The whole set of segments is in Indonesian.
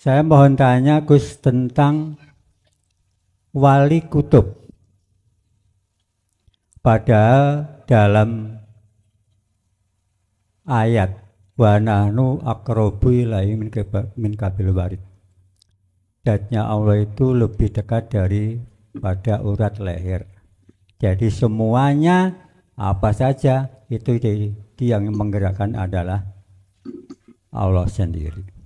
Saya mohon tanya Gus tentang wali kutub. Padahal dalam ayat wa nahnu akrobu ilahi min kabil warid. Datnya Allah itu lebih dekat dari pada urat leher. Jadi semuanya apa saja itu yang menggerakkan adalah Allah sendiri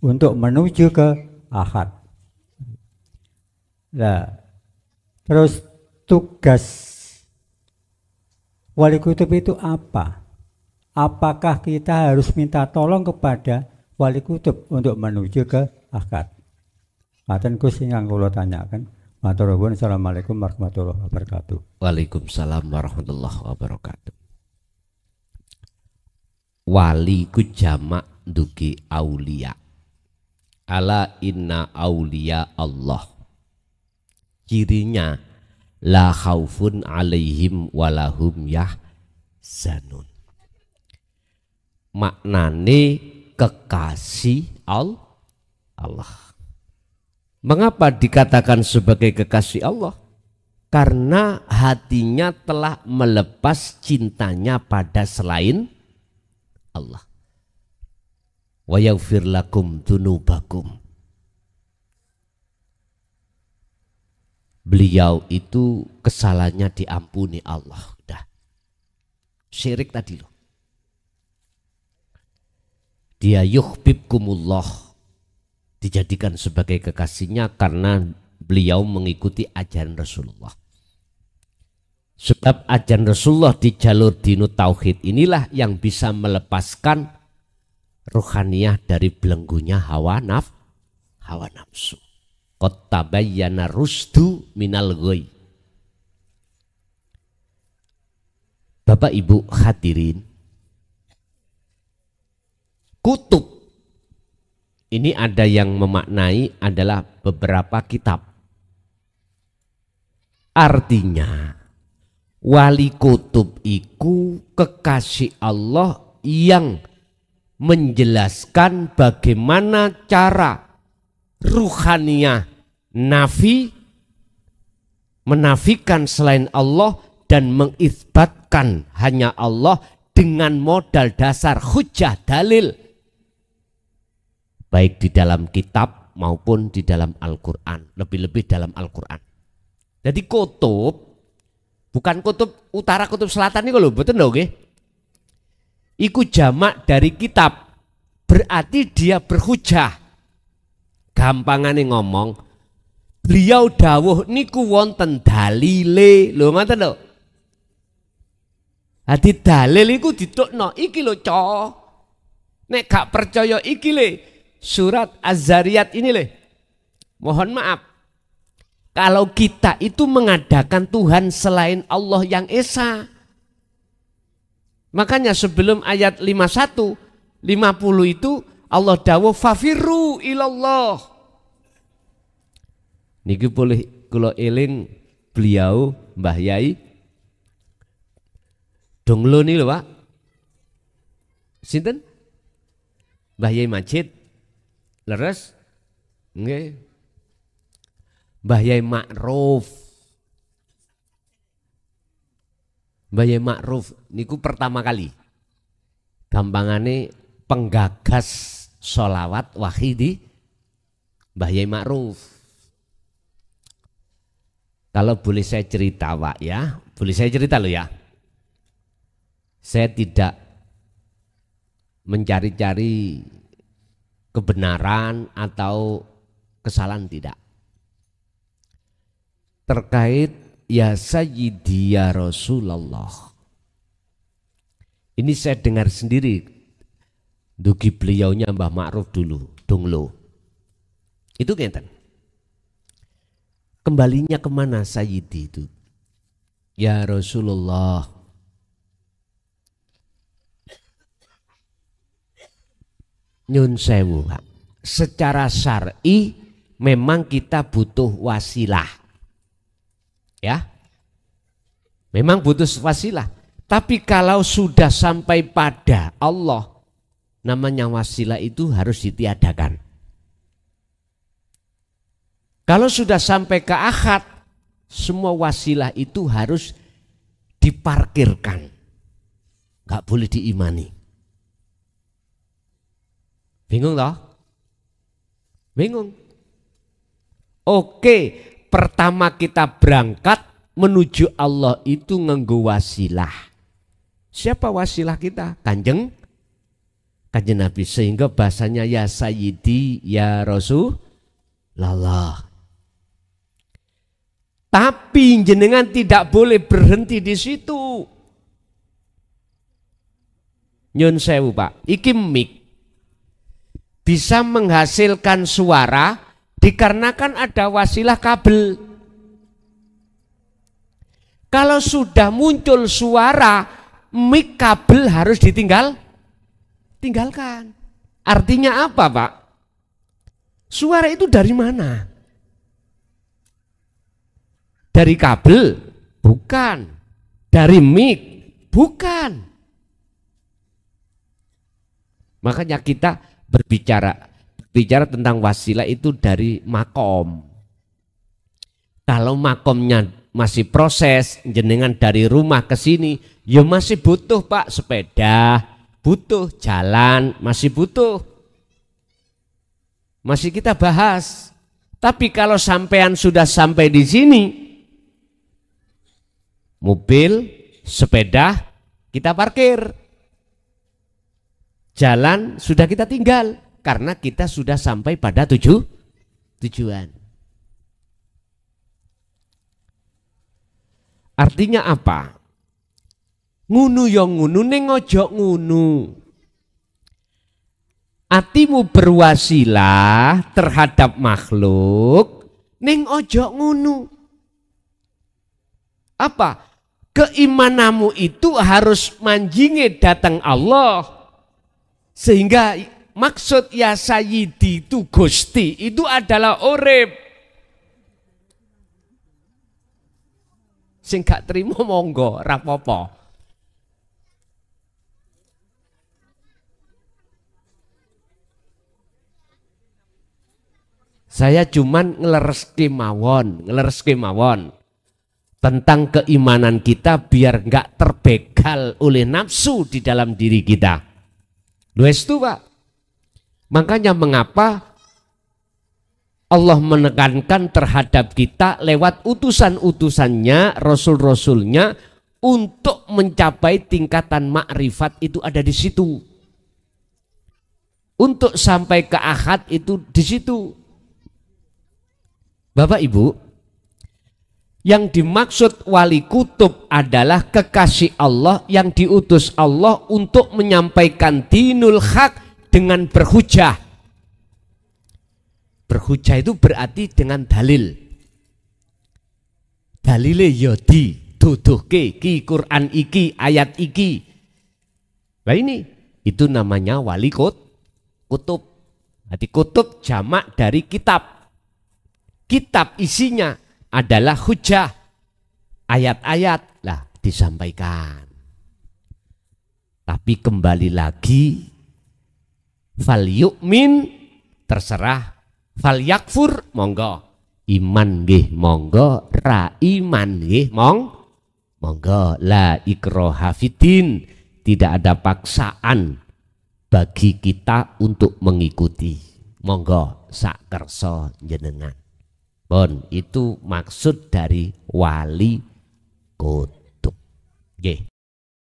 untuk menuju ke ahad. Nah, terus tugas wali kutub itu apa? Apakah kita harus minta tolong kepada wali kutub untuk menuju ke akad? Maten Gus yang kula tanyakan. Maturnuwun assalamualaikum warahmatullahi wabarakatuh. Waalaikumsalam warahmatullahi wabarakatuh. Wali ku jamak dugi aulia. Ala inna aulia Allah. Cirinya la khaufun alaihim walahum zanun. Maknane kekasih al Allah. Mengapa dikatakan sebagai kekasih Allah? Karena hatinya telah melepas cintanya pada selain Allah wa yaghfir lakum dunubakum. Beliau itu kesalahannya diampuni Allah. Udah. Syirik tadi loh. Dia yuhbibkumullah dijadikan sebagai kekasihnya karena beliau mengikuti ajaran Rasulullah. Sebab ajaran Rasulullah di jalur dinu tauhid inilah yang bisa melepaskan ruhaniah dari belenggunya hawa naf hawa nafsu Kota Bayana rusdu minal Goy. Bapak Ibu hadirin kutub ini ada yang memaknai adalah beberapa kitab artinya wali kutub iku kekasih Allah yang menjelaskan bagaimana cara ruhaniyah nafi menafikan selain Allah dan mengisbatkan hanya Allah dengan modal dasar hujah dalil baik di dalam kitab maupun di dalam Al-Qur'an, lebih-lebih dalam Al-Qur'an. Jadi kutub bukan kutub utara kutub selatan ini kalau betul okay? iku jamak dari kitab. Berarti dia berhujah. Gampangane ngomong, beliau dawuh niku wonten dalile. Lho ngoten lho. Hadi dalil iku ditukno iki lho co. Nek gak percaya iki le surat Az-Zariyat ini le. Mohon maaf. Kalau kita itu mengadakan Tuhan selain Allah yang Esa, Makanya sebelum ayat 51, 50 itu Allah dawuh fafiru ilallah. Niki boleh kula eling beliau Mbah Yai Donglo nih lho Pak. Sinten? Mbah Yai Majid. Leres? Nggih. Mbah Yai Ma'ruf. Mbah Ma'ruf niku pertama kali. Gampangane penggagas sholawat wahidi Mbah Ma'ruf. Kalau boleh saya cerita Pak ya, boleh saya cerita lo ya. Saya tidak mencari-cari kebenaran atau kesalahan tidak terkait Ya Sayyidi ya Rasulullah. Ini saya dengar sendiri. Dugi beliaunya Mbah Ma'ruf dulu, Donglo. Itu ngeten. Kembalinya kemana Sayyidi itu? Ya Rasulullah. Nyun sewu, Secara syar'i memang kita butuh wasilah Ya. Memang butuh wasilah. Tapi kalau sudah sampai pada Allah, namanya wasilah itu harus ditiadakan. Kalau sudah sampai ke akad, semua wasilah itu harus diparkirkan. Gak boleh diimani. Bingung toh? Bingung. Oke, pertama kita berangkat menuju Allah itu ngenggo wasilah. Siapa wasilah kita? Kanjeng Kanjeng Nabi sehingga bahasanya ya sayyidi ya rasul Rasulullah. Tapi jenengan tidak boleh berhenti di situ. Nyun sewu Pak, iki mik bisa menghasilkan suara Dikarenakan ada wasilah kabel. Kalau sudah muncul suara, mic kabel harus ditinggal tinggalkan. Artinya apa, Pak? Suara itu dari mana? Dari kabel? Bukan. Dari mic? Bukan. Makanya kita berbicara bicara tentang wasilah itu dari makom. Kalau makomnya masih proses, jenengan dari rumah ke sini, ya masih butuh pak sepeda, butuh jalan, masih butuh. Masih kita bahas. Tapi kalau sampean sudah sampai di sini, mobil, sepeda, kita parkir. Jalan sudah kita tinggal, karena kita sudah sampai pada tuju tujuan. Artinya apa? Ngunu yong ya ngunu neng ojo ngunu. Atimu berwasilah terhadap makhluk neng ojo ngunu. Apa? Keimanamu itu harus manjinge datang Allah sehingga maksud ya sayyidi itu gusti itu adalah urip sing gak terima monggo rapopo saya cuman ngelereski mawon ngelereski mawon tentang keimanan kita biar nggak terbegal oleh nafsu di dalam diri kita. Lues tuh pak. Makanya mengapa Allah menekankan terhadap kita lewat utusan-utusannya, rasul-rasulnya untuk mencapai tingkatan makrifat itu ada di situ. Untuk sampai ke akhat itu di situ. Bapak Ibu, yang dimaksud wali kutub adalah kekasih Allah yang diutus Allah untuk menyampaikan dinul hak dengan berhujah. Berhujah itu berarti dengan dalil. Dalile yodi ya ke, ki Quran iki ayat iki. Nah ini itu namanya wali kut, kutub. arti kutub jamak dari kitab. Kitab isinya adalah hujah, ayat-ayat lah disampaikan. Tapi kembali lagi fal yu'min terserah fal yakfur monggo iman nggih monggo ra iman nggih mong monggo la ikroha fitin tidak ada paksaan bagi kita untuk mengikuti monggo sak kerso jenengan bon itu maksud dari wali kutub nggih